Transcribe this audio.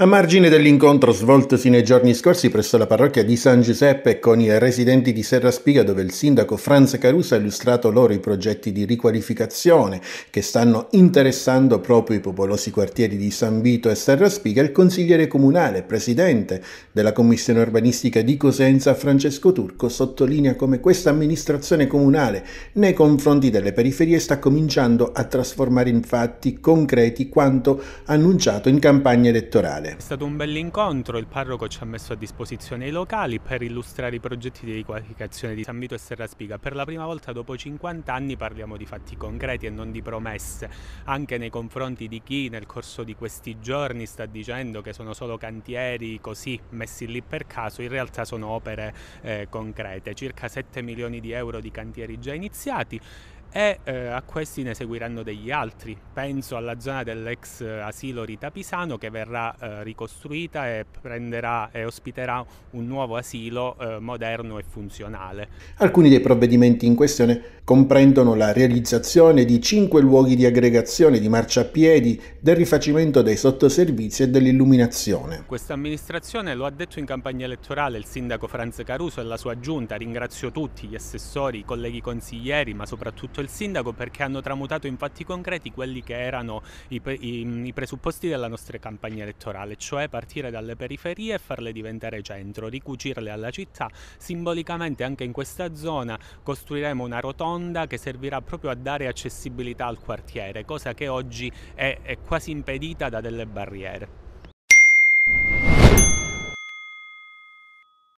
A margine dell'incontro svoltosi nei giorni scorsi presso la parrocchia di San Giuseppe con i residenti di Serra Spiga dove il sindaco Franz Caruso ha illustrato loro i progetti di riqualificazione che stanno interessando proprio i popolosi quartieri di San Vito e Serra Spiga, il consigliere comunale, presidente della commissione urbanistica di Cosenza Francesco Turco sottolinea come questa amministrazione comunale nei confronti delle periferie sta cominciando a trasformare in fatti concreti quanto annunciato in campagna elettorale sede. È stato un bell'incontro, il parroco ci ha messo a disposizione i locali per illustrare i progetti di riqualificazione di San Vito e Serraspica. Per la prima volta dopo 50 anni parliamo di fatti concreti e non di promesse, anche nei confronti di chi nel corso di questi giorni sta dicendo che sono solo cantieri così messi lì per caso, in realtà sono opere eh, concrete, circa 7 milioni di euro di cantieri già iniziati e eh, a questi ne seguiranno degli altri. Penso alla zona dell'ex eh, asilo Rita Pisano che verrà eh, ricostruita e, e, ospiterà un nuovo asilo eh, moderno e funzionale. Alcuni dei provvedimenti in questione comprendono la realizzazione di cinque luoghi di aggregazione di marciapiedi, del rifacimento dei sottoservizi e dell'illuminazione. Questa amministrazione lo ha detto in campagna elettorale il sindaco Franz Caruso e la sua giunta. Ringrazio tutti gli assessori, i colleghi consiglieri, ma soprattutto fatto il sindaco perché hanno tramutato in fatti concreti quelli che erano i, i, i presupposti della nostra campagna elettorale, cioè partire dalle periferie e farle diventare centro, ricucirle alla città. Simbolicamente anche in questa zona costruiremo una rotonda che servirà proprio a dare accessibilità al quartiere, cosa che oggi è, è quasi impedita da delle barriere.